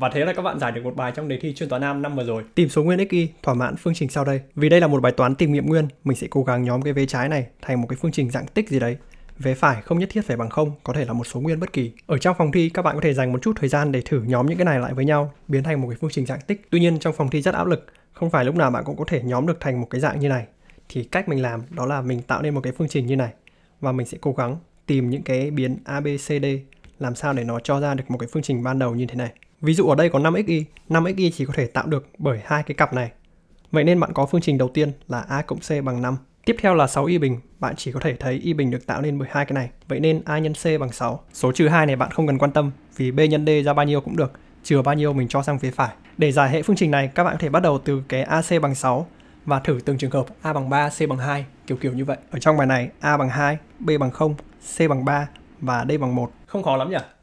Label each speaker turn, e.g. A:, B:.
A: Và thế là các bạn giải được một bài trong đề thi chuyên toán nam năm vừa rồi.
B: Tìm số nguyên xy thỏa mãn phương trình sau đây. Vì đây là một bài toán tìm nghiệm nguyên, mình sẽ cố gắng nhóm cái vế trái này thành một cái phương trình dạng tích gì đấy. Vế phải không nhất thiết phải bằng không, có thể là một số nguyên bất kỳ. Ở trong phòng thi các bạn có thể dành một chút thời gian để thử nhóm những cái này lại với nhau, biến thành một cái phương trình dạng tích. Tuy nhiên trong phòng thi rất áp lực, không phải lúc nào bạn cũng có thể nhóm được thành một cái dạng như này. Thì cách mình làm đó là mình tạo nên một cái phương trình như này và mình sẽ cố gắng tìm những cái biến ABCD làm sao để nó cho ra được một cái phương trình ban đầu như thế này. Ví dụ ở đây có 5xy, 5xy chỉ có thể tạo được bởi hai cái cặp này. Vậy nên bạn có phương trình đầu tiên là a cộng c bằng 5. Tiếp theo là 6y bình, bạn chỉ có thể thấy y bình được tạo nên bởi hai cái này. Vậy nên a nhân c bằng 6. Số trừ 2 này bạn không cần quan tâm vì b nhân d ra bao nhiêu cũng được, trừ bao nhiêu mình cho sang phía phải. Để giải hệ phương trình này, các bạn có thể bắt đầu từ cái ac bằng 6 và thử từng trường hợp a bằng 3, c bằng 2, kiểu kiểu như vậy. Ở trong bài này, a bằng 2, b bằng 0, c
C: bằng 3 và d bằng 1.
D: Không khó lắm nhỉ?